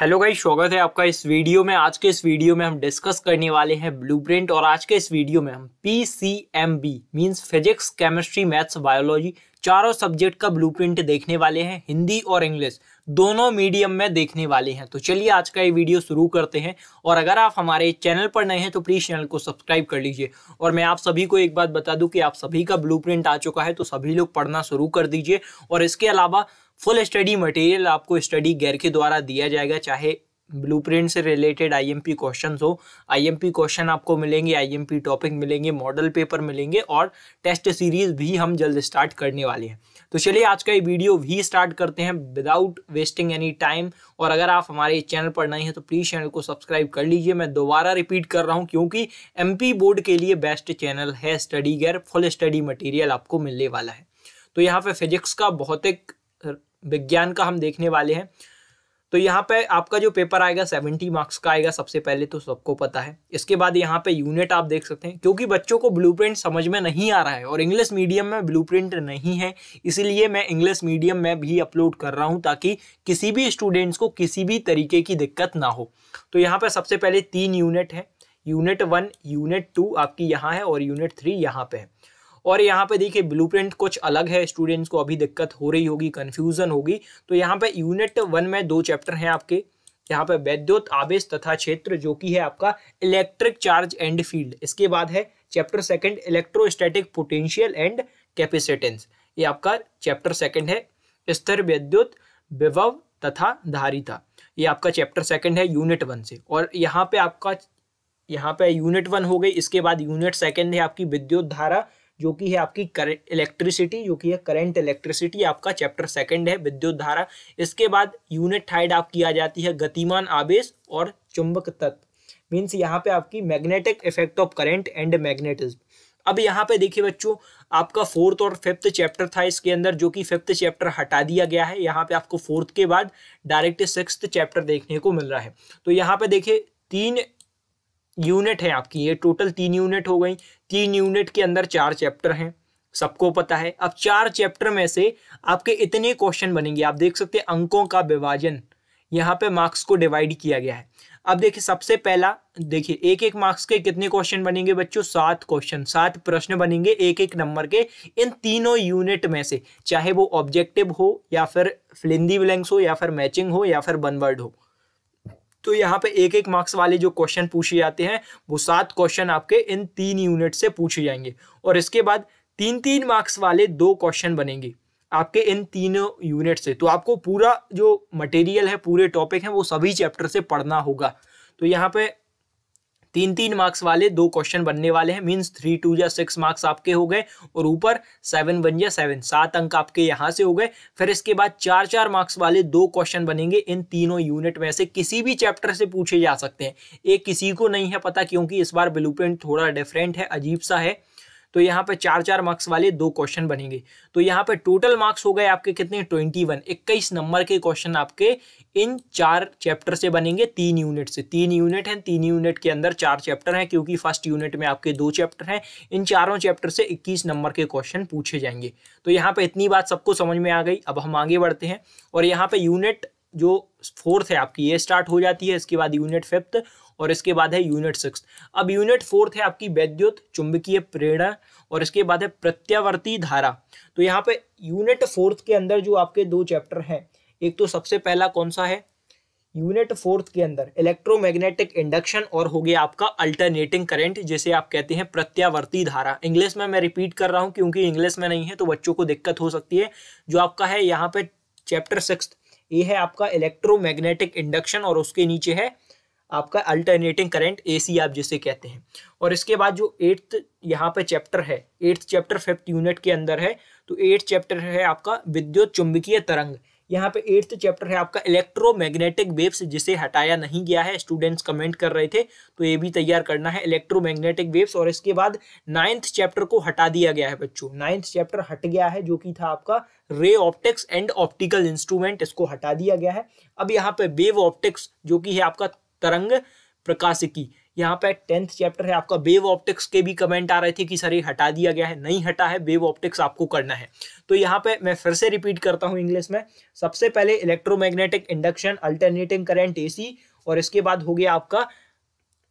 hello guys स्वागत है आपका इस वीडियो में आज के इस वीडियो में हम डिस्कस करने वाले हैं ब्लूप्रिंट और आज के इस वीडियो में हम P C M B means physics chemistry maths biology चारों सब्जेक्ट का ब्लूप्रिंट देखने वाले हैं हिंदी और इंग्लिश दोनों मीडियम में देखने वाले हैं तो चलिए आज का ये वीडियो शुरू करते हैं और अगर आप हमारे चैनल पर नए हैं तो प्लीज़ चैनल को सब्सक्राइब कर लीजिए और मैं आप सभी को एक बात बता दूं कि आप सभी का ब्लूप्रिंट आ चुका है तो सभी लोग पढ़ना शुरू कर दीजिए और इसके अलावा फुल स्टडी मटेरियल आपको स्टडी गैर के द्वारा दिया जाएगा चाहे ब्लू से related I M P question हो आई एम पी क्वेश्चन आपको मिलेंगे आई एम पी टॉपिक मिलेंगे मॉडल पेपर मिलेंगे और टेस्ट सीरीज भी हम जल्द स्टार्ट करने वाले हैं तो चलिए आज का ये वीडियो भी स्टार्ट करते हैं विदाउट वेस्टिंग एनी टाइम और अगर आप हमारे चैनल पर नए हैं तो प्लीज़ चैनल को सब्सक्राइब कर लीजिए मैं दोबारा रिपीट कर रहा हूँ क्योंकि एम बोर्ड के लिए बेस्ट चैनल है study gear full study material आपको मिलने वाला है तो यहाँ पे फिजिक्स का भौतिक विज्ञान का हम देखने वाले हैं तो यहाँ पे आपका जो पेपर आएगा सेवेंटी मार्क्स का आएगा सबसे पहले तो सबको पता है इसके बाद यहाँ पे यूनिट आप देख सकते हैं क्योंकि बच्चों को ब्लूप्रिंट समझ में नहीं आ रहा है और इंग्लिश मीडियम में ब्लूप्रिंट नहीं है इसीलिए मैं इंग्लिश मीडियम में भी अपलोड कर रहा हूँ ताकि किसी भी स्टूडेंट्स को किसी भी तरीके की दिक्कत ना हो तो यहाँ पर सबसे पहले तीन यूनिट है यूनिट वन यूनिट टू आपकी यहाँ है और यूनिट थ्री यहाँ पे है और यहाँ पे देखिए ब्लू कुछ अलग है स्टूडेंट्स को अभी दिक्कत हो रही होगी कन्फ्यूजन होगी तो यहाँ पे यूनिट वन में दो चैप्टर हैं आपके यहाँ पे वैद्युत आवेश तथा क्षेत्र जो कि है आपका इलेक्ट्रिक चार्ज एंड फील्ड इसके बाद है chapter second electrostatic potential and capacitance ये आपका चैप्टर सेकंड है स्थिर विद्युत विभव तथा धारिता ये आपका चैप्टर सेकंड है यूनिट वन से और यहाँ पे आपका यहाँ पे यूनिट वन हो गई इसके बाद यूनिट सेकंड है आपकी विद्युत धारा जो कि है आपकी करेंट इलेक्ट्रिसिटी जो कि है करेंट इलेक्ट्रिसिटी आपका चैप्टर सेकंड है विद्युत धारा इसके बाद यूनिट हाइड आपकी आ जाती है गतिमान आवेश और चुंबक तत्व मीन्स यहाँ पे आपकी magnetic effect of current and magnetism अब यहाँ पे देखिए बच्चों आपका फोर्थ और फिफ्थ चैप्टर था इसके अंदर जो कि फिफ्थ चैप्टर हटा दिया गया है यहाँ पे आपको फोर्थ के बाद डायरेक्ट सिक्स चैप्टर देखने को मिल रहा है तो यहाँ पे देखिए तीन यूनिट है आपकी ये टोटल तीन यूनिट हो गई तीन यूनिट के अंदर चार चैप्टर हैं सबको पता है अब चार चैप्टर में से आपके इतने क्वेश्चन बनेंगे आप देख सकते हैं अंकों का विभाजन यहाँ पे मार्क्स को डिवाइड किया गया है अब देखिए सबसे पहला देखिए एक एक मार्क्स के कितने क्वेश्चन बनेंगे बच्चों सात क्वेश्चन सात प्रश्न बनेंगे एक एक नंबर के इन तीनों यूनिट में से चाहे वो ऑब्जेक्टिव हो या फिर फ्लिंदी ब्लैंक्स हो या फिर मैचिंग हो या फिर बनवर्ड हो तो यहाँ पे एक एक मार्क्स वाले जो क्वेश्चन पूछे जाते हैं वो सात क्वेश्चन आपके इन तीन यूनिट से पूछे जाएंगे और इसके बाद तीन तीन मार्क्स वाले दो क्वेश्चन बनेंगे आपके इन तीनों यूनिट से तो आपको पूरा जो मटेरियल है पूरे टॉपिक है वो सभी चैप्टर से पढ़ना होगा तो यहाँ पे तीन तीन मार्क्स वाले दो क्वेश्चन बनने वाले हैं मीन्स थ्री टू या सिक्स मार्क्स आपके हो गए और ऊपर सेवन वन या सेवन सात अंक आपके यहाँ से हो गए फिर इसके बाद चार चार मार्क्स वाले दो क्वेश्चन बनेंगे इन तीनों यूनिट में से किसी भी चैप्टर से पूछे जा सकते हैं एक किसी को नहीं है पता क्योंकि इस बार ब्लू थोड़ा डिफरेंट है अजीब सा है तो यहाँ पे चार चार मार्क्स वाले दो क्वेश्चन बनेंगे तो यहाँ पे टोटल मार्क्स हो गए आपके कितने ट्वेंटी वन इक्कीस नंबर के क्वेश्चन आपके इन चार चैप्टर से बनेंगे तीन यूनिट से तीन यूनिट हैं तीन यूनिट के अंदर चार चैप्टर हैं क्योंकि फर्स्ट यूनिट में आपके दो चैप्टर हैं इन चारों चैप्टर से इक्कीस नंबर के क्वेश्चन पूछे जाएंगे तो यहाँ पर इतनी बात सबको समझ में आ गई अब हम आगे बढ़ते हैं और यहाँ पर यूनिट जो फोर्थ है आपकी ये स्टार्ट हो जाती है इसके बाद यूनिट फिफ्थ और इसके बाद है यूनिट सिक्स अब यूनिट फोर्थ है आपकी वैद्युत चुंबकीय प्रेरणा और इसके बाद है प्रत्यावर्ती धारा तो यहाँ पे यूनिट फोर्थ के अंदर जो आपके दो चैप्टर हैं एक तो सबसे पहला कौन सा है यूनिट फोर्थ के अंदर इलेक्ट्रोमैग्नेटिक इंडक्शन और हो गया आपका अल्टरनेटिंग करंट जिसे आप कहते हैं प्रत्यावर्ती धारा इंग्लिश में मैं रिपीट कर रहा हूँ क्योंकि इंग्लिश में नहीं है तो बच्चों को दिक्कत हो सकती है जो आपका है यहाँ पे चैप्टर सिक्स ये है आपका इलेक्ट्रोमैग्नेटिक इंडक्शन और उसके नीचे है आपका अल्टरनेटिंग करंट एसी आप जिसे कहते हैं और इसके बाद जो एट्थ यहाँ पे चैप्टर है एट्थ चैप्टर फिफ्थ यूनिट के अंदर है तो एट्थ चैप्टर है आपका विद्युत चुंबकीय तरंग यहाँ पे एट्थ चैप्टर है आपका इलेक्ट्रोमैग्नेटिक वेव्स जिसे हटाया नहीं गया है स्टूडेंट्स कमेंट कर रहे थे तो ये भी तैयार करना है इलेक्ट्रोमैग्नेटिक वेव्स और इसके बाद नाइन्थ चैप्टर को हटा दिया गया है बच्चों नाइन्थ चैप्टर हट गया है जो कि था आपका ray optics and optical instrument इसको हटा दिया गया है अब यहाँ पे वेव ऑप्टिक्स जो कि है आपका तरंग प्रकाशिकी यहाँ पे टेंथ चैप्टर है आपका वेव ऑप्टिक्स के भी कमेंट आ रहे थे कि सर ये हटा दिया गया है नहीं हटा है वेव ऑप्टिक्स आपको करना है तो यहाँ पे मैं फिर से रिपीट करता हूँ इंग्लिश में सबसे पहले electromagnetic induction alternating current AC और इसके बाद हो गया आपका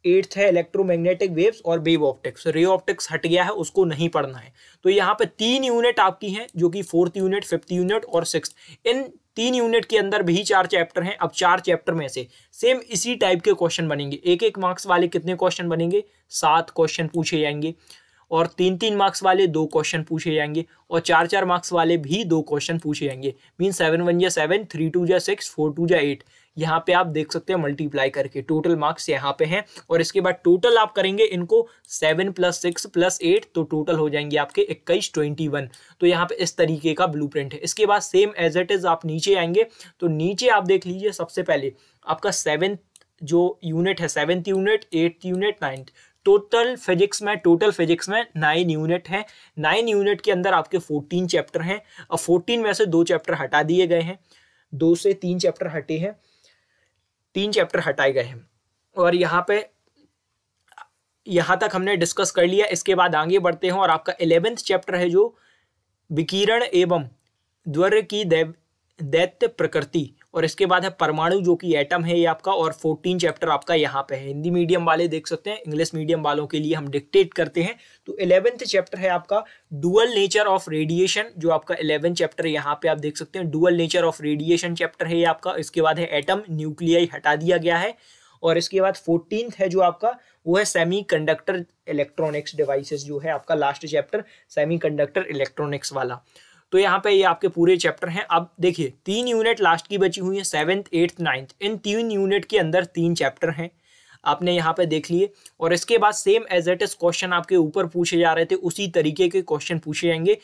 एट्थ है इलेक्ट्रोमैग्नेटिक वेव्स और वेव ऑप्टिक्स रे ऑप्टिक्स हट गया है उसको नहीं पढ़ना है तो यहाँ पे तीन यूनिट आपकी हैं जो कि फोर्थ यूनिट फिफ्थ यूनिट और सिक्स इन तीन यूनिट के अंदर भी चार चैप्टर हैं अब चार चैप्टर में से सेम इसी टाइप के क्वेश्चन बनेंगे एक एक मार्क्स वाले कितने क्वेश्चन बनेंगे सात क्वेश्चन पूछे जाएंगे और तीन तीन मार्क्स वाले दो क्वेश्चन पूछे जाएंगे और चार चार मार्क्स वाले भी दो क्वेश्चन पूछे जाएंगे मीन सेवन वन या सेवन थ्री टू या सिक्स फोर टू या एट यहाँ पे आप देख सकते हैं मल्टीप्लाई करके टोटल मार्क्स यहाँ पे हैं और इसके बाद टोटल आप करेंगे इनको seven plus six plus eight तो टोटल हो जाएंगे आपके इक्कीस ट्वेंटी वन तो यहाँ पे इस तरीके का ब्लू है इसके बाद सेम एज इट इज़ आप नीचे आएंगे तो नीचे आप देख लीजिए सबसे पहले आपका सेवन जो यूनिट है seventh unit eighth unit ninth total physics में टोटल फिजिक्स में नाइन यूनिट हैं नाइन यूनिट के अंदर आपके फोर्टीन चैप्टर हैं और फोर्टीन में से दो चैप्टर हटा दिए गए हैं दो से तीन चैप्टर हटे हैं तीन चैप्टर हटाए गए हैं और यहाँ पे यहाँ तक हमने डिस्कस कर लिया इसके बाद आगे बढ़ते हैं और आपका एलेवेंथ चैप्टर है जो विकिरण एवं द्वर की दैव दैत्य प्रकृति और इसके बाद है परमाणु जो कि एटम है ये आपका और फोर्टीन चैप्टर आपका यहाँ पे है हिंदी मीडियम वाले देख सकते हैं इंग्लिश मीडियम वालों के लिए हम डिक्टेट करते हैं तो इलेवेंथ चैप्टर है आपका डुअल नेचर ऑफ रेडिएशन जो आपका इलेवेंथ चैप्टर यहाँ पे आप देख सकते हैं dual nature of radiation chapter है ये आपका इसके बाद है एटम न्यूक्लियाई हटा दिया गया है और इसके बाद फोर्टीन है जो आपका वो है सेमी इलेक्ट्रॉनिक्स डिवाइसेस जो है आपका लास्ट चैप्टर सेमी इलेक्ट्रॉनिक्स वाला तो यहाँ पे ये आपके पूरे चैप्टर हैं अब देखिए तीन यूनिट लास्ट की बची हुई है सेवन्थ एट्थ नाइन्थ इन तीन यूनिट के अंदर तीन चैप्टर हैं आपने यहाँ पे देख लिए और इसके बाद same as eight is question आपके ऊपर पूछे जा रहे थे उसी तरीके के क्वेश्चन पूछे जाएंगे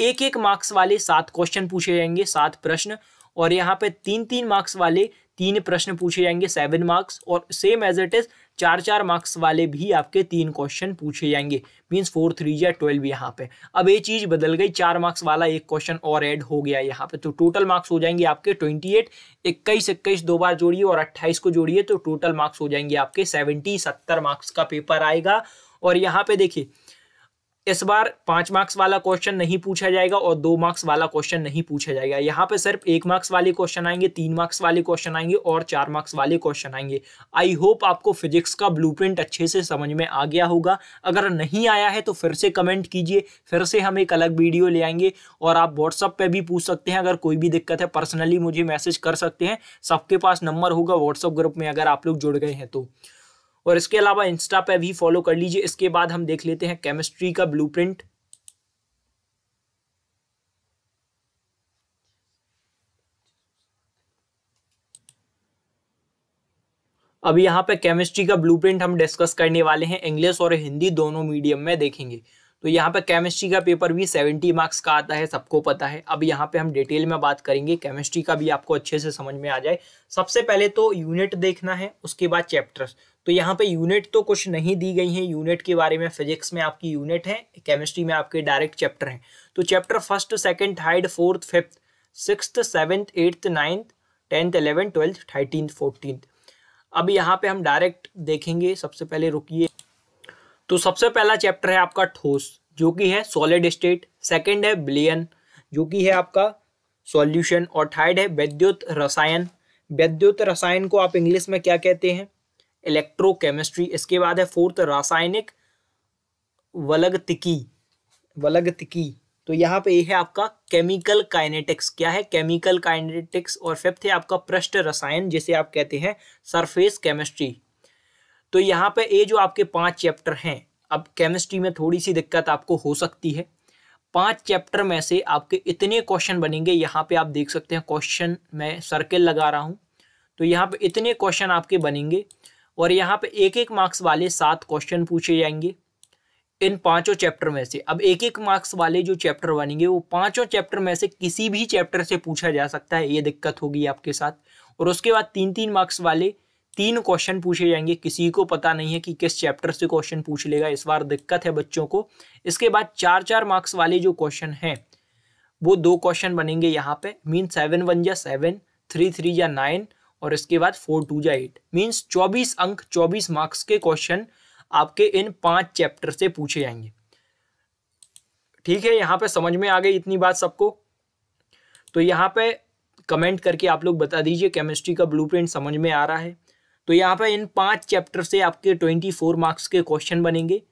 एक एक मार्क्स वाले सात क्वेश्चन पूछे जाएंगे सात प्रश्न और यहाँ पे तीन तीन मार्क्स वाले तीन प्रश्न पूछे जाएंगे सेवन मार्क्स और सेम एज एट इज चार चार मार्क्स वाले भी आपके तीन क्वेश्चन पूछे जाएंगे मीन्स फोर थ्री या ट्वेल्व यहाँ पे अब ये चीज़ बदल गई चार मार्क्स वाला एक क्वेश्चन और ऐड हो गया यहाँ पे तो टोटल मार्क्स हो जाएंगे आपके ट्वेंटी एट इक्कीस इक्कीस दो बार जोड़िए और अट्ठाईस को जोड़िए तो टोटल मार्क्स हो जाएंगे आपके सेवेंटी सत्तर मार्क्स का पेपर आएगा और यहाँ पे देखिए इस बार पांच मार्क्स वाला क्वेश्चन नहीं पूछा जाएगा और दो मार्क्स वाला क्वेश्चन नहीं पूछा जाएगा यहाँ पे सिर्फ एक मार्क्स वाले क्वेश्चन आएंगे तीन मार्क्स वाले क्वेश्चन आएंगे और चार मार्क्स वाले क्वेश्चन आएंगे आई होप आपको फिजिक्स का ब्लू अच्छे से समझ में आ गया होगा अगर नहीं आया है तो फिर से कमेंट कीजिए फिर से हम एक अलग वीडियो ले आएंगे और आप व्हाट्सअप पर भी पूछ सकते हैं अगर कोई भी दिक्कत है पर्सनली मुझे मैसेज कर सकते हैं सबके पास नंबर होगा व्हाट्सअप ग्रुप में अगर आप लोग जुड़ गए हैं तो और इसके अलावा इंस्टा पे भी फॉलो कर लीजिए इसके बाद हम देख लेते हैं केमिस्ट्री का ब्लू अब यहाँ पे केमिस्ट्री का ब्लूप्रिंट हम डिस्कस करने वाले हैं इंग्लिश और हिंदी दोनों मीडियम में देखेंगे तो यहाँ पे केमिस्ट्री का पेपर भी सेवेंटी मार्क्स का आता है सबको पता है अब यहाँ पे हम डिटेल में बात करेंगे केमिस्ट्री का भी आपको अच्छे से समझ में आ जाए सबसे पहले तो यूनिट देखना है उसके बाद चैप्टर्स तो यहाँ पे यूनिट तो कुछ नहीं दी गई है यूनिट के बारे में फिजिक्स में आपकी यूनिट है केमिस्ट्री में आपके डायरेक्ट चैप्टर हैं तो chapter first second third fourth fifth six seventh eighth ninth tenth eleventh twelfth thirteen fourteen अब यहाँ पे हम डायरेक्ट देखेंगे सबसे पहले रुकिए तो सबसे पहला चैप्टर है आपका ठोस जो कि है सॉलिड स्टेट सेकेंड है बिलियन जो कि है आपका सॉल्यूशन और थर्ड है वैद्युत रसायन वैद्युत रसायन को आप इंग्लिश में क्या कहते हैं इलेक्ट्रोकेमिस्ट्री इसके बाद है फोर्थ रासायनिक वलगतिकी वलगतिकी तो यहाँ पे ये है आपका केमिकल काइनेटिक्स क्या है केमिकल काइनेटिक्स और फिफ्थ है आपका पृष्ठ रसायन जिसे आप कहते हैं सरफेस केमिस्ट्री तो यहाँ पे ये जो आपके पांच चैप्टर हैं अब केमिस्ट्री में थोड़ी सी दिक्कत आपको हो सकती है पांच चैप्टर में से आपके इतने क्वेश्चन बनेंगे यहाँ पे आप देख सकते हैं क्वेश्चन मैं सर्किल लगा रहा हूँ तो यहाँ पे इतने क्वेश्चन आपके बनेंगे और यहाँ पे एक एक मार्क्स वाले सात क्वेश्चन पूछे जाएंगे इन पांचों चैप्टर में से अब एक एक मार्क्स वाले जो चैप्टर बनेंगे वो पांचों चैप्टर में से किसी भी चैप्टर से पूछा जा सकता है ये दिक्कत होगी आपके साथ और उसके बाद तीन तीन मार्क्स वाले तीन क्वेश्चन पूछे जाएंगे किसी को पता नहीं है कि किस चैप्टर से क्वेश्चन पूछ लेगा इस बार दिक्कत है बच्चों को इसके बाद चार चार मार्क्स वाले जो क्वेश्चन हैं वो दो क्वेश्चन बनेंगे यहाँ पे मीन सेवन वन या सेवन थ्री थ्री या नाइन और इसके बाद फोर टू जा एट मीन्स चौबीस अंक चौबीस मार्क्स के क्वेश्चन आपके इन पांच चैप्टर से पूछे जाएंगे ठीक है यहाँ पे समझ में आ गई इतनी बात सबको तो यहाँ पे कमेंट करके आप लोग बता दीजिए केमिस्ट्री का ब्लूप्रिंट समझ में आ रहा है तो यहाँ पे इन पांच चैप्टर से आपके ट्वेंटी फोर मार्क्स के क्वेश्चन बनेंगे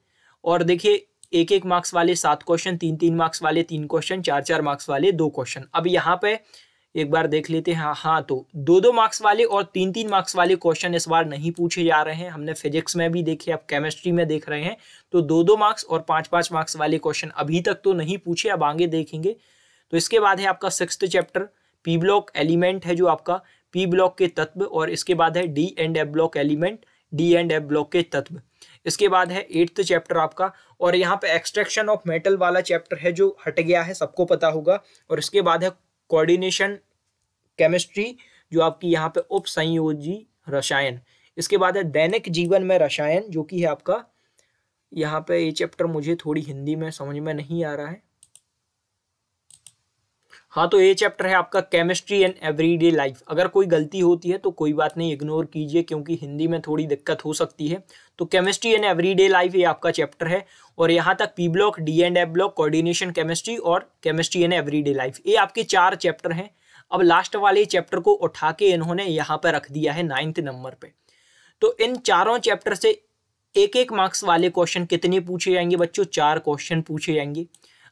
और देखिए एक एक मार्क्स वाले सात क्वेश्चन तीन तीन मार्क्स वाले तीन क्वेश्चन चार चार मार्क्स वाले दो क्वेश्चन अब यहाँ पे एक बार देख लेते हैं हाँ, हाँ तो दो दो मार्क्स वाले और तीन तीन मार्क्स वाले क्वेश्चन इस बार नहीं पूछे जा रहे हैं हमने फिजिक्स में भी देखे अब केमिस्ट्री में देख रहे हैं तो दो दो मार्क्स और पांच पांच मार्क्स वाले क्वेश्चन अभी तक तो नहीं पूछे अब आगे देखेंगे तो इसके बाद है आपका six chapter P block element है जो आपका पी ब्लॉक के तत्व और इसके बाद है D and F block element D and F block के तत्व इसके बाद है एट्थ चैप्टर आपका और यहाँ पे एक्सट्रैक्शन ऑफ मेटल वाला चैप्टर है जो हट गया है सबको पता होगा और इसके बाद है कोऑर्डिनेशन केमिस्ट्री जो आपकी यहाँ पे उप संयोजी रसायन इसके बाद है दैनिक जीवन में रसायन जो कि है आपका यहाँ पे ये चैप्टर मुझे थोड़ी हिंदी में समझ में नहीं आ रहा है हाँ तो ये चैप्टर है आपका केमिस्ट्री एंड एवरीडे लाइफ अगर कोई गलती होती है तो कोई बात नहीं इग्नोर कीजिए क्योंकि हिंदी में थोड़ी दिक्कत हो सकती है तो केमिस्ट्री एंड एवरीडे लाइफ ये आपका चैप्टर है और यहाँ तक P block D and F block coordination chemistry और केमिस्ट्री एंड एवरीडे लाइफ ये आपके चार चैप्टर हैं अब लास्ट वाले चैप्टर को उठा के इन्होंने यहाँ पर रख दिया है नाइन्थ नंबर पे तो इन चारों चैप्टर से एक एक मार्क्स वाले क्वेश्चन कितने पूछे जाएंगे बच्चों चार क्वेश्चन पूछे जाएंगे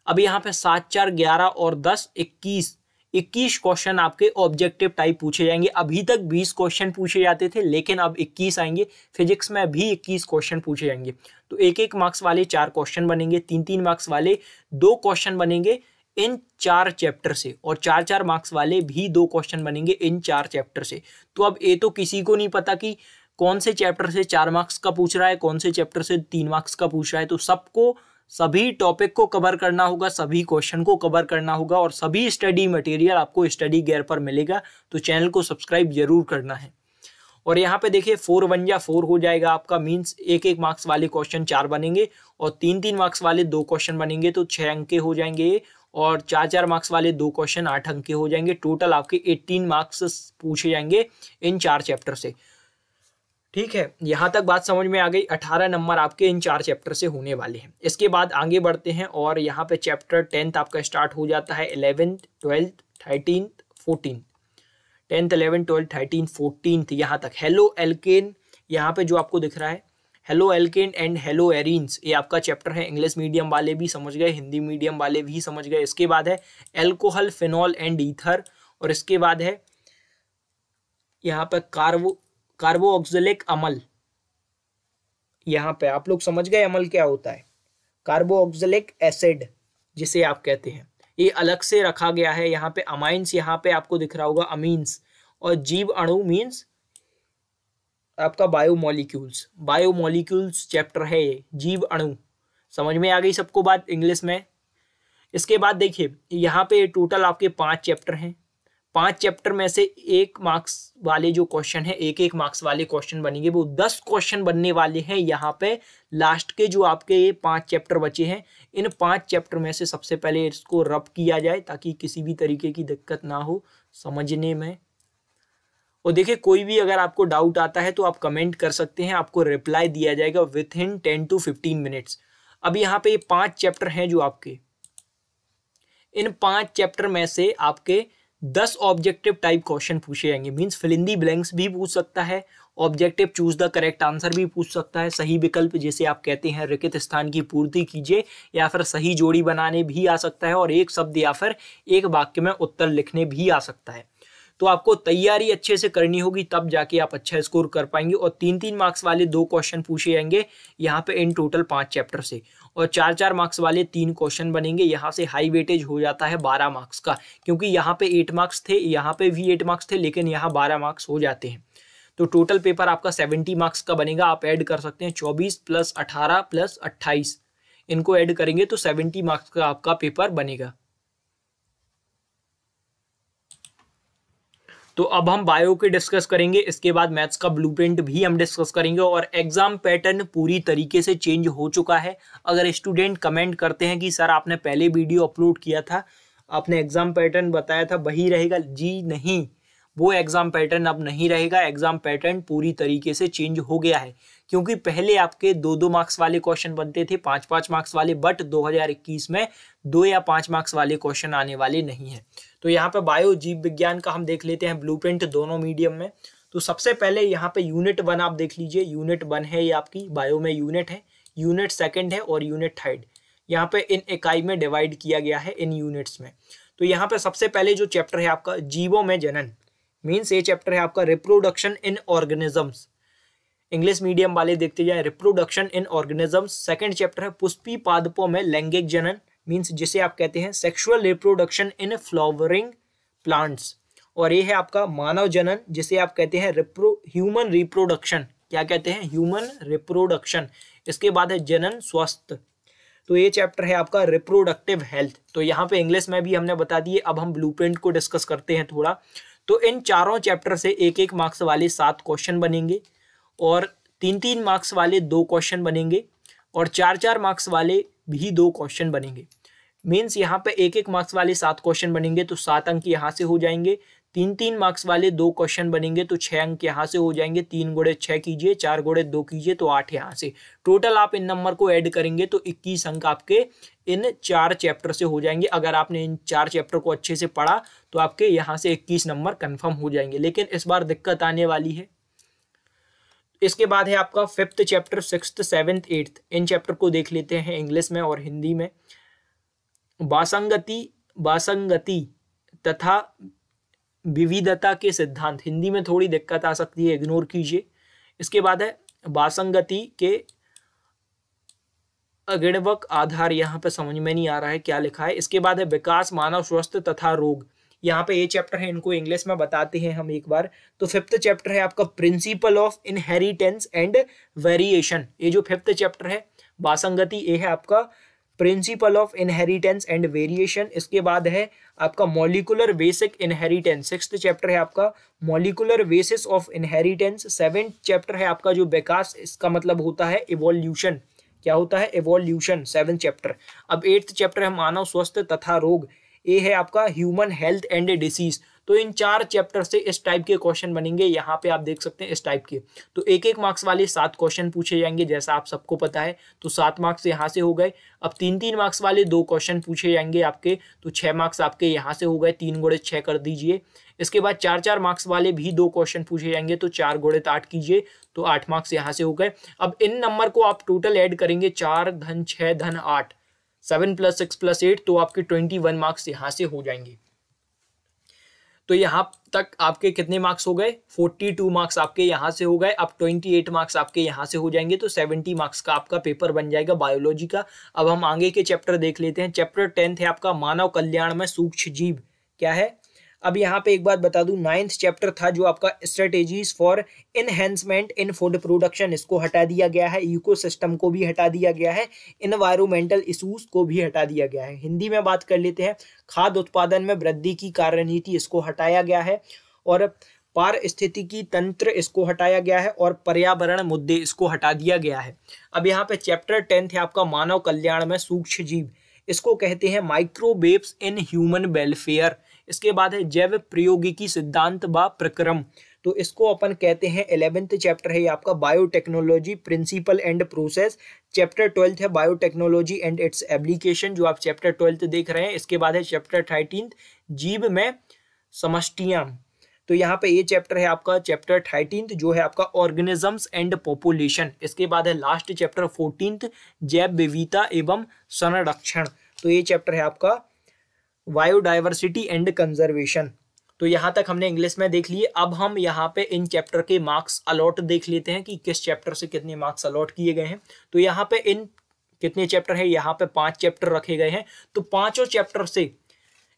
अब यहाँ पे सात चार ग्यारह और दस इक्कीस इक्कीस क्वेश्चन आपके ऑब्जेक्टिव टाइप पूछे जाएंगे अभी तक बीस क्वेश्चन पूछे जाते थे लेकिन अब इक्कीस आएंगे फिजिक्स में भी इक्कीस क्वेश्चन पूछे जाएंगे तो एक एक मार्क्स वाले चार क्वेश्चन बनेंगे तीन तीन मार्क्स वाले दो क्वेश्चन बनेंगे इन चार चैप्टर से और चार चार मार्क्स वाले भी दो क्वेश्चन बनेंगे इन चार चैप्टर से तो अब ये तो किसी को नहीं पता कि कौन से चैप्टर से चार मार्क्स का पूछ रहा है कौन से चैप्टर से तीन मार्क्स का पूछ रहा है तो सबको सभी टॉपिक को कवर करना होगा सभी क्वेश्चन को कवर करना होगा और सभी स्टडी मटेरियल आपको स्टडी गेयर पर मिलेगा तो चैनल को सब्सक्राइब जरूर करना है और यहाँ पे देखिए फोर वन या फोर हो जाएगा आपका मींस एक एक मार्क्स वाले क्वेश्चन चार बनेंगे और तीन तीन मार्क्स वाले दो क्वेश्चन बनेंगे तो छः अंके हो जाएंगे और चार चार मार्क्स वाले दो क्वेश्चन आठ अंक के हो जाएंगे टोटल आपके एट्टीन मार्क्स पूछे जाएंगे इन चार चैप्टर से ठीक है यहाँ तक बात समझ में आ गई अठारह नंबर आपके इन चार चैप्टर से होने वाले हैं इसके बाद आगे बढ़ते हैं और यहाँ पे चैप्टर टेंथ आपका स्टार्ट हो जाता है eleventh twelfth thirteen fourteen tenth eleventh twelfth thirteen fourteen यहाँ तक हेलो एल्केन यहाँ पे जो आपको दिख रहा है halo alkane and halo arenes ये आपका चैप्टर है इंग्लिश मीडियम वाले भी समझ गए हिंदी मीडियम वाले भी समझ गए इसके बाद है एल्कोहल फिनॉल एंड ईथर और इसके बाद है यहाँ पर कार्बो ऑक्सलिक अमल यहाँ पे आप लोग समझ गए अमल क्या होता है कार्बो कार्बोऑक्सिलिक एसिड जिसे आप कहते हैं ये अलग से रखा गया है यहाँ पे अमाइंस यहाँ पे आपको दिख रहा होगा अमीन्स और जीव अणु मीन्स आपका बायोमोलिक्यूल्स बायोमोलिक्यूल्स चैप्टर है ये जीव अणु समझ में आ गई सबको बात इंग्लिश में इसके बाद देखिए यहाँ पे टोटल आपके पांच चैप्टर हैं पांच चैप्टर में से एक मार्क्स वाले जो क्वेश्चन है एक एक मार्क्स वाले क्वेश्चन बनेंगे वो दस क्वेश्चन बनने वाले हैं यहाँ पे लास्ट के जो आपके ये पांच चैप्टर बचे हैं इन पांच चैप्टर में से सबसे पहले इसको रब किया जाए ताकि किसी भी तरीके की दिक्कत ना हो समझने में और देखिए कोई भी अगर आपको डाउट आता है तो आप कमेंट कर सकते हैं आपको रिप्लाई दिया जाएगा within ten to fifteen minutes अब यहाँ पे ये पांच चैप्टर हैं जो आपके इन पांच चैप्टर में से आपके दस ऑब्जेक्टिव टाइप क्वेश्चन पूछे जाएंगे मीन्स फिलिंदी ब्लैंक्स भी पूछ सकता है objective choose the correct answer भी पूछ सकता है सही विकल्प जिसे आप कहते हैं रिकित स्थान की पूर्ति कीजिए या फिर सही जोड़ी बनाने भी आ सकता है और एक शब्द या फिर एक वाक्य में उत्तर लिखने भी आ सकता है तो आपको तैयारी अच्छे से करनी होगी तब जाके आप अच्छा स्कोर कर पाएंगे और तीन तीन मार्क्स वाले दो क्वेश्चन पूछे जाएंगे यहाँ पे इन टोटल पांच चैप्टर से और चार चार मार्क्स वाले तीन क्वेश्चन बनेंगे यहाँ से हाई वेटेज हो जाता है बारह मार्क्स का क्योंकि यहाँ पे एट मार्क्स थे यहाँ पे भी एट मार्क्स थे लेकिन यहाँ बारह मार्क्स हो जाते हैं तो टोटल पेपर आपका सेवेंटी मार्क्स का बनेगा आप ऐड कर सकते हैं चौबीस प्लस अठारह प्लस अट्ठाईस इनको ऐड करेंगे तो सेवेंटी मार्क्स का आपका पेपर बनेगा तो अब हम बायो के डिस्कस करेंगे इसके बाद मैथ्स का ब्लूप्रिंट भी हम डिस्कस करेंगे और एग्जाम पैटर्न पूरी तरीके से चेंज हो चुका है अगर स्टूडेंट कमेंट करते हैं कि सर आपने पहले वीडियो अपलोड किया था आपने एग्जाम पैटर्न बताया था वही रहेगा जी नहीं वो एग्ज़ाम पैटर्न अब नहीं रहेगा एग्ज़ाम पैटर्न पूरी तरीके से चेंज हो गया है क्योंकि पहले आपके दो दो मार्क्स वाले क्वेश्चन बनते थे पाँच पाँच मार्क्स वाले बट 2021 में दो या पांच मार्क्स वाले क्वेश्चन आने वाले नहीं है तो यहाँ पे बायो जीव विज्ञान का हम देख लेते हैं ब्लू दोनों मीडियम में तो सबसे पहले यहाँ पे यूनिट वन आप देख लीजिए यूनिट वन है ये आपकी बायो में यूनिट है यूनिट सेकेंड है और यूनिट थर्ड यहाँ पे इन इकाई में डिवाइड किया गया है इन यूनिट्स में तो यहाँ पे सबसे पहले जो चैप्टर है आपका जीवों में जनन मीन्स ये चैप्टर है आपका reproduction in organisms English medium वाले देखते जाए reproduction in organisms second chapter है पुष्पी पादपों में लैंगिक जनन मीन्स जिसे आप कहते हैं sexual reproduction in flowering plants और ये है आपका मानव जनन जिसे आप कहते हैं रिप्रो ह्यूमन रिप्रोडक्शन क्या कहते हैं ह्यूमन रिप्रोडक्शन इसके बाद है जनन स्वस्थ तो ये चैप्टर है आपका रिप्रोडक्टिव हेल्थ तो यहाँ पे इंग्लिश में भी हमने बता दिए अब हम ब्लूप्रिंट को डिस्कस करते हैं थोड़ा तो इन चारों चैप्टर से एक एक मार्क्स वाले सात क्वेश्चन बनेंगे और तीन तीन मार्क्स वाले दो क्वेश्चन बनेंगे और चार चार मार्क्स वाले भी दो क्वेश्चन बनेंगे मीन्स यहाँ पे एक एक मार्क्स वाले सात क्वेश्चन बनेंगे तो सात अंक यहाँ से हो जाएंगे तीन तीन मार्क्स वाले दो क्वेश्चन बनेंगे तो छः अंक यहाँ से हो जाएंगे तीन गोड़े छः कीजिए चार गोड़े दो कीजिए तो आठ यहाँ से टोटल आप इन नंबर को ऐड करेंगे तो इक्कीस अंक आपके इन चार चैप्टर से हो जाएंगे अगर आपने इन चार चैप्टर को अच्छे से पढ़ा तो आपके यहाँ से इक्कीस नंबर कन्फर्म हो जाएंगे लेकिन इस बार दिक्कत आने वाली है इसके बाद है आपका fifth chapter six seventh eighth इन चैप्टर को देख लेते हैं इंग्लिश में और हिंदी में बासंगति बासंगति तथा विविधता के सिद्धांत हिंदी में थोड़ी दिक्कत आ सकती है इग्नोर कीजिए इसके बाद है बासंगति के अगणवक आधार यहाँ पे समझ में नहीं आ रहा है क्या लिखा है इसके बाद है विकास मानव स्वास्थ्य तथा रोग यहाँ पे ये चैप्टर है इनको इंग्लिश में बताते हैं हम एक बार तो फिफ्थ चैप्टर है आपका principle of inheritance and variation ये जो फिफ्थ चैप्टर है बासंगति ये है आपका principle of inheritance and variation इसके बाद है आपका molecular basic inheritance six chapter है आपका molecular basis of inheritance seventh chapter है आपका जो विकास इसका मतलब होता है इवोल्यूशन क्या होता है एवोल्यूशन सेवन चैप्टर अब एट्थ चैप्टर है मानव स्वस्थ तथा रोग ए है आपका ह्यूमन हेल्थ एंड डिसीज तो इन चार चैप्टर से इस टाइप के क्वेश्चन बनेंगे यहाँ पे आप देख सकते हैं इस टाइप के तो एक एक मार्क्स वाले सात क्वेश्चन पूछे जाएंगे जैसा आप सबको पता है तो सात मार्क्स यहाँ से हो गए अब तीन तीन मार्क्स वाले दो क्वेश्चन पूछे जाएंगे आपके तो छः मार्क्स आपके यहाँ से हो गए तीन गुड़े छः कर दीजिए इसके बाद चार चार मार्क्स वाले भी दो क्वेश्चन पूछे जाएंगे तो चार गुड़े तो आठ कीजिए तो आठ मार्क्स यहाँ से हो गए अब इन नंबर को आप टोटल ऐड करेंगे चार धन छः धन आठ seven plus six plus eight तो आपके ट्वेंटी वन मार्क्स यहाँ से हो जाएंगे तो यहाँ तक आपके कितने मार्क्स हो गए 42 मार्क्स आपके यहाँ से हो गए अब 28 मार्क्स आपके यहाँ से हो जाएंगे तो 70 मार्क्स का आपका पेपर बन जाएगा बायोलॉजी का अब हम आगे के चैप्टर देख लेते हैं चैप्टर टेंथ है आपका मानव कल्याण में सूक्ष्म जीव क्या है अब यहाँ पे एक बात बता दूं नाइन्थ चैप्टर था जो आपका strategies for enhancement in food production इसको हटा दिया गया है इकोसिस्टम को भी हटा दिया गया है इन्वायरमेंटल इशूज को भी हटा दिया गया है हिंदी में बात कर लेते हैं खाद्य उत्पादन में वृद्धि की कार्यनीति इसको हटाया गया है और पारिस्थितिकी तंत्र इसको हटाया गया है और पर्यावरण मुद्दे इसको हटा दिया गया है अब यहाँ पे चैप्टर टेंथ है आपका मानव कल्याण में सूक्ष्म जीव इसको कहते हैं माइक्रोवेब्स इन ह्यूमन वेलफेयर इसके बाद है जैव प्रयोगिकी सिद्धांत व प्रक्रम तो इसको अपन कहते हैं एलेवेंथ चैप्टर है ये आपका biotechnology principle and process chapter twelfth है बायोटेक्नोलॉजी एंड इट्स एप्लीकेशन जो आप चैप्टर ट्वेल्थ देख रहे हैं इसके बाद है चैप्टर थर्टीन जीव में समष्टियाँ तो यहाँ पे ये चैप्टर है आपका चैप्टर थर्टीन जो है आपका ऑर्गेनिजम्स एंड पॉपुलेशन इसके बाद है लास्ट चैप्टर फोर्टीन जैव विविधता एवं संरक्षण तो ये चैप्टर है आपका बायोडाइवर्सिटी एंड कंजर्वेशन तो यहाँ तक हमने इंग्लिश में देख लिए अब हम यहाँ पे इन चैप्टर के मार्क्स अलॉट देख लेते हैं कि किस चैप्टर से कितने मार्क्स अलॉट किए गए हैं तो यहाँ पे इन कितने चैप्टर है यहाँ पे पांच चैप्टर रखे गए हैं तो पांचों चैप्टर से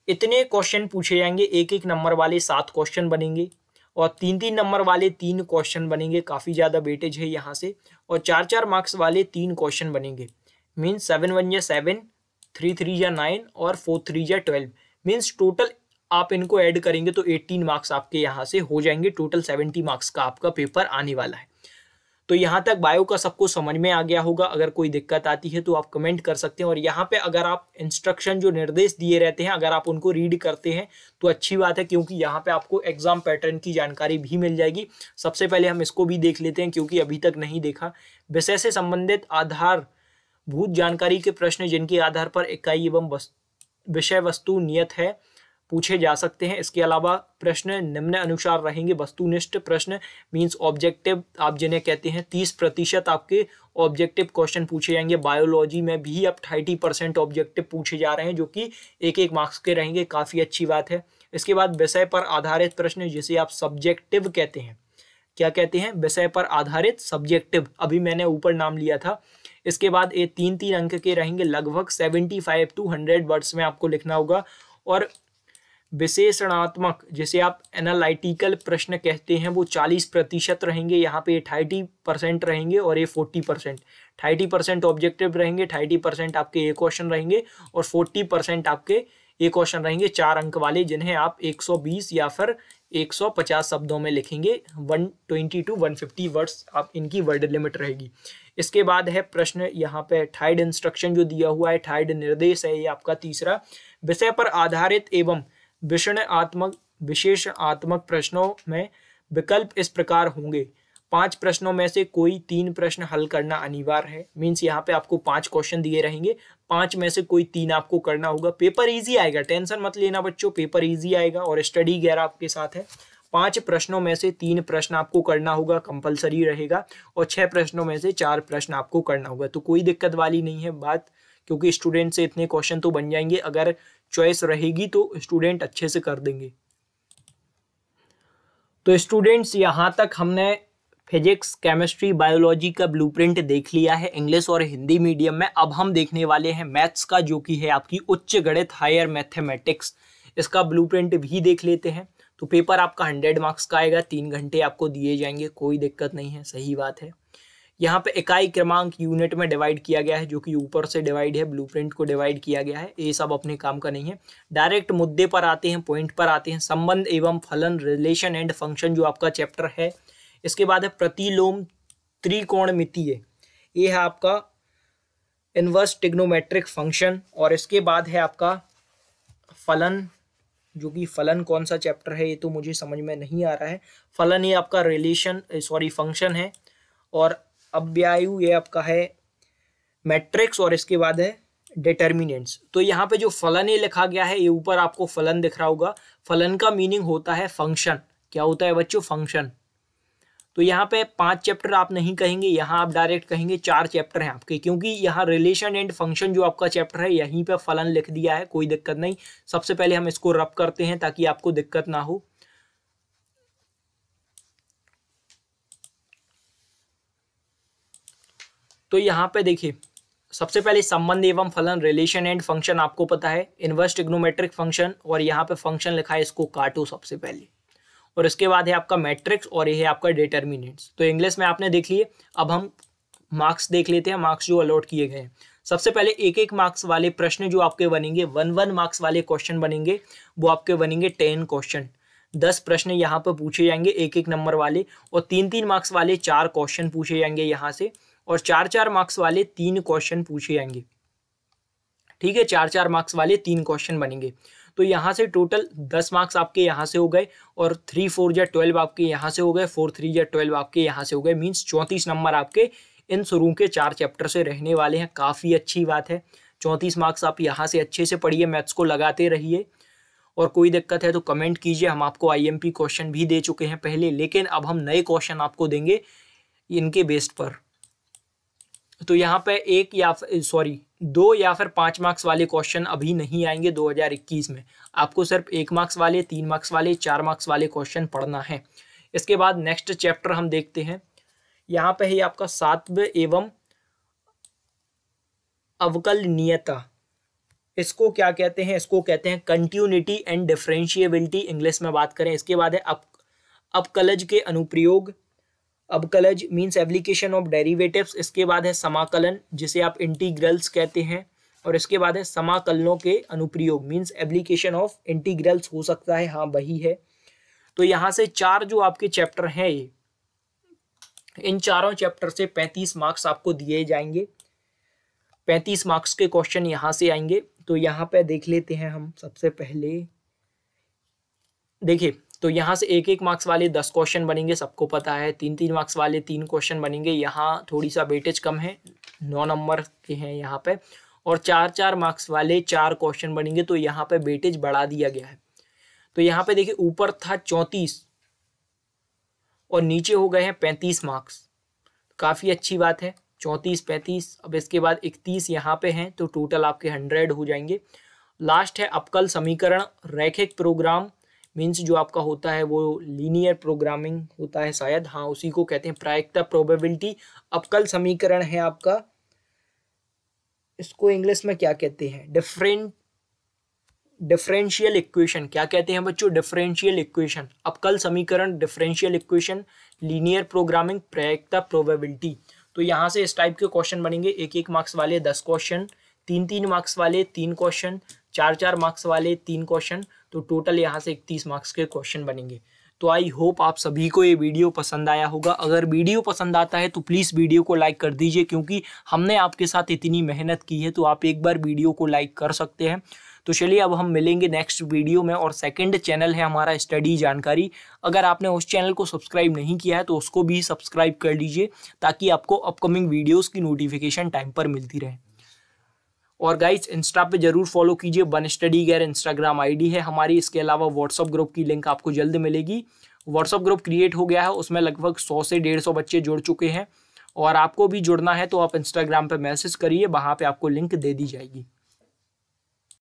इतने क्वेश्चन पूछे जाएंगे एक एक नंबर वाले सात क्वेश्चन बनेंगे और तीन तीन नंबर वाले तीन क्वेश्चन बनेंगे काफ़ी ज़्यादा वेटेज है यहाँ से और चार चार मार्क्स वाले तीन क्वेश्चन बनेंगे मीन सेवन वन या सेवन थ्री थ्री या नाइन और फोर थ्री या ट्वेल्व मीन्स टोटल आप इनको ऐड करेंगे तो एट्टीन मार्क्स आपके यहाँ से हो जाएंगे टोटल सेवेंटी मार्क्स का आपका पेपर आने वाला है तो यहाँ तक बायो का सबको समझ में आ गया होगा अगर कोई दिक्कत आती है तो आप कमेंट कर सकते हैं और यहाँ पे अगर आप इंस्ट्रक्शन जो निर्देश दिए रहते हैं अगर आप उनको रीड करते हैं तो अच्छी बात है क्योंकि यहाँ पे आपको एग्जाम पैटर्न की जानकारी भी मिल जाएगी सबसे पहले हम इसको भी देख लेते हैं क्योंकि अभी तक नहीं देखा विषय से संबंधित आधार भूत जानकारी के प्रश्न जिनके आधार पर इकाई एवं विषय वस्तु नियत है पूछे जा सकते हैं इसके अलावा प्रश्न निम्न अनुसार रहेंगे वस्तुनिष्ठ प्रश्न मींस ऑब्जेक्टिव आप जिन्हें कहते हैं तीस प्रतिशत आपके ऑब्जेक्टिव क्वेश्चन पूछे जाएंगे बायोलॉजी में भी अब थर्टी परसेंट ऑब्जेक्टिव पूछे जा रहे हैं जो कि एक एक मार्क्स के रहेंगे काफ़ी अच्छी बात है इसके बाद विषय पर आधारित प्रश्न जिसे आप सब्जेक्टिव कहते हैं क्या कहते हैं विषय पर आधारित सब्जेक्टिव अभी मैंने ऊपर नाम लिया था इसके बाद ये तीन तीन अंक के रहेंगे लगभग seventy five to hundred words में आपको लिखना होगा और विशेषणात्मक जिसे आप एनालिटिकल प्रश्न कहते हैं वो चालीस प्रतिशत रहेंगे यहाँ पे थर्टी परसेंट रहेंगे और ये forty percent thirty percent objective रहेंगे थर्टी परसेंट आपके ए क्वेश्चन रहेंगे और फोर्टी परसेंट आपके ए क्वेश्चन रहेंगे चार अंक वाले जिन्हें आप एक सौ बीस या फिर एक सौ पचास शब्दों में लिखेंगे one twenty to one fifty words आप इनकी वर्ड लिमिट रहेगी इसके बाद है प्रश्न यहाँ पे थाइड इंस्ट्रक्शन जो दिया हुआ है थाइड निर्देश है ये आपका तीसरा विषय पर आधारित एवं विषण आत्मक विशेष आत्मक प्रश्नों में विकल्प इस प्रकार होंगे पांच प्रश्नों में से कोई तीन प्रश्न हल करना अनिवार्य है मीन्स यहाँ पे आपको पांच क्वेश्चन दिए रहेंगे पांच में से कोई तीन आपको करना होगा पेपर इजी आएगा टेंशन मत लेना बच्चों पेपर इजी आएगा और स्टडी गैर आपके साथ है पांच प्रश्नों में से तीन प्रश्न आपको करना होगा कंपलसरी रहेगा और छह प्रश्नों में से चार प्रश्न आपको करना होगा तो कोई दिक्कत वाली नहीं है बात क्योंकि स्टूडेंट से इतने क्वेश्चन तो बन जाएंगे अगर चॉइस रहेगी तो स्टूडेंट अच्छे से कर देंगे तो स्टूडेंट्स यहाँ तक हमने फिजिक्स केमिस्ट्री बायोलॉजी का ब्लूप्रिंट देख लिया है इंग्लिश और हिंदी मीडियम में अब हम देखने वाले हैं मैथ्स का जो कि है आपकी उच्च गणित हायर मैथमेटिक्स इसका ब्लूप्रिंट भी देख लेते हैं तो पेपर आपका हंड्रेड मार्क्स का आएगा तीन घंटे आपको दिए जाएंगे कोई दिक्कत नहीं है सही बात है यहाँ पे इकाई क्रमांक यूनिट में डिवाइड किया गया है जो कि ऊपर से डिवाइड है ब्लूप्रिंट को डिवाइड किया गया है ये सब अपने काम का नहीं है डायरेक्ट मुद्दे पर आते हैं पॉइंट पर आते हैं संबंध एवं फलन रिलेशन एंड फंक्शन जो आपका चैप्टर है इसके बाद है प्रतिलोम त्रिकोणमितीय ये है आपका इनवर्स टिग्नोमेट्रिक फंक्शन और इसके बाद है आपका फलन जो कि फलन कौन सा चैप्टर है ये तो मुझे समझ में नहीं आ रहा है फलन ये आपका रिलेशन सॉरी फंक्शन है और अव्यायु ये आपका है मैट्रिक्स और इसके बाद है डिटर्मिनेंट्स तो यहाँ पे जो फलन ये लिखा गया है ये ऊपर आपको फलन दिख रहा होगा फलन का मीनिंग होता है फंक्शन क्या होता है बच्चों फंक्शन तो यहाँ पे पांच चैप्टर आप नहीं कहेंगे यहाँ आप डायरेक्ट कहेंगे चार चैप्टर हैं आपके क्योंकि यहाँ रिलेशन एंड फंक्शन जो आपका चैप्टर है यहीं पे फलन लिख दिया है कोई दिक्कत नहीं सबसे पहले हम इसको रब करते हैं ताकि आपको दिक्कत ना हो तो यहाँ पे देखिए सबसे पहले संबंध एवं फलन रिलेशन एंड फंक्शन आपको पता है इन्वर्स इग्नोमेट्रिक फंक्शन और यहाँ पे फंक्शन लिखा है इसको काटो सबसे पहले और इसके बाद है आपका मैट्रिक्स और ये है आपका डिटर्मिनेंट्स तो इंग्लिश में आपने देख लिए अब हम मार्क्स देख लेते हैं मार्क्स जो अलॉट किए गए हैं सबसे पहले एक एक मार्क्स वाले प्रश्न जो आपके बनेंगे वन वन मार्क्स वाले क्वेश्चन बनेंगे वो आपके बनेंगे टेन क्वेश्चन दस प्रश्न यहाँ पर पूछे जाएंगे एक एक नंबर वाले और तीन तीन मार्क्स वाले चार क्वेश्चन पूछे जाएंगे यहाँ से और चार चार मार्क्स वाले तीन क्वेश्चन पूछे जाएंगे ठीक है चार चार मार्क्स वाले तीन क्वेश्चन बनेंगे तो यहाँ से टोटल दस मार्क्स आपके यहाँ से हो गए और थ्री फोर या ट्वेल्व आपके यहाँ से हो गए फोर थ्री या ट्वेल्व आपके यहाँ से हो गए मीन्स चौंतीस नंबर आपके इन शुरू के चार चैप्टर से रहने वाले हैं काफ़ी अच्छी बात है चौंतीस मार्क्स आप यहाँ से अच्छे से पढ़िए मैथ्स को लगाते रहिए और कोई दिक्कत है तो कमेंट कीजिए हम आपको आईएमपी क्वेश्चन भी दे चुके हैं पहले लेकिन अब हम नए क्वेश्चन आपको देंगे इनके बेस्ड पर तो यहाँ पे एक या सॉरी दो या फिर पाँच मार्क्स वाले क्वेश्चन अभी नहीं आएंगे 2021 में आपको सिर्फ एक मार्क्स वाले तीन मार्क्स वाले चार मार्क्स वाले क्वेश्चन पढ़ना है इसके बाद नेक्स्ट चैप्टर हम देखते हैं यहाँ पे ही आपका सातव एवं अवकल नियता इसको क्या कहते हैं इसको कहते हैं कंटिन्यूटी एंड डिफ्रेंशिएबिलिटी इंग्लिश में बात करें इसके बाद है अप अपकलज के अनुप्रयोग अबकलज मीन्स एप्लीकेशन ऑफ डेरिवेटिव्स इसके बाद है समाकलन जिसे आप इंटीग्रल्स कहते हैं और इसके बाद है समाकलनों के अनुप्रयोग मीन्स एप्लीकेशन ऑफ इंटीग्रल्स हो सकता है हाँ वही है तो यहाँ से चार जो आपके चैप्टर हैं ये इन चारों चैप्टर से पैंतीस मार्क्स आपको दिए जाएंगे पैंतीस मार्क्स के क्वेश्चन यहाँ से आएंगे तो यहाँ पे देख लेते हैं हम सबसे पहले देखिए तो यहाँ से एक एक मार्क्स वाले दस क्वेश्चन बनेंगे सबको पता है तीन तीन मार्क्स वाले तीन क्वेश्चन बनेंगे यहाँ थोड़ी सा वेटेज कम है नौ नंबर के हैं यहाँ पे और चार चार मार्क्स वाले चार क्वेश्चन बनेंगे तो यहाँ पे वेटेज बढ़ा दिया गया है तो यहाँ पे देखिए ऊपर था चौंतीस और नीचे हो गए हैं पैंतीस मार्क्स काफ़ी अच्छी बात है चौंतीस पैंतीस अब इसके बाद इकतीस यहाँ पे हैं तो टोटल आपके हंड्रेड हो जाएंगे लास्ट है अपकल समीकरण रैखिक प्रोग्राम मीन्स जो आपका होता है वो लीनियर प्रोग्रामिंग होता है शायद हाँ उसी को कहते हैं प्रायिकता प्रोबेबिलिटी अबकल समीकरण है आपका इसको इंग्लिश में क्या कहते हैं डिफरेंट डिफरेंशियल इक्वेशन क्या कहते हैं बच्चों डिफरेंशियल इक्वेशन अपकल समीकरण डिफरेंशियल इक्वेशन लीनियर प्रोग्रामिंग प्रायिकता प्रोबेबिलिटी तो यहाँ से इस टाइप के क्वेश्चन बनेंगे एक एक मार्क्स वाले दस क्वेश्चन तीन तीन मार्क्स वाले तीन क्वेश्चन चार चार मार्क्स वाले तीन क्वेश्चन तो टोटल यहाँ से इकतीस मार्क्स के क्वेश्चन बनेंगे तो आई होप आप सभी को ये वीडियो पसंद आया होगा अगर वीडियो पसंद आता है तो प्लीज़ वीडियो को लाइक कर दीजिए क्योंकि हमने आपके साथ इतनी मेहनत की है तो आप एक बार वीडियो को लाइक कर सकते हैं तो चलिए अब हम मिलेंगे नेक्स्ट वीडियो में और सेकंड चैनल है हमारा स्टडी जानकारी अगर आपने उस चैनल को सब्सक्राइब नहीं किया है तो उसको भी सब्सक्राइब कर लीजिए ताकि आपको अपकमिंग वीडियोज़ की नोटिफिकेशन टाइम पर मिलती रहे और गाइज इंस्टा पे जरूर फॉलो कीजिए one study gear Instagram ID है हमारी इसके अलावा व्हाट्सअप ग्रुप की लिंक आपको जल्द मिलेगी व्हाट्सअप ग्रुप क्रिएट हो गया है उसमें लगभग सौ से डेढ़ सौ बच्चे जुड़ चुके हैं और आपको भी जुड़ना है तो आप इंस्टाग्राम पर मैसेज करिए वहाँ पर आपको लिंक दे दी जाएगी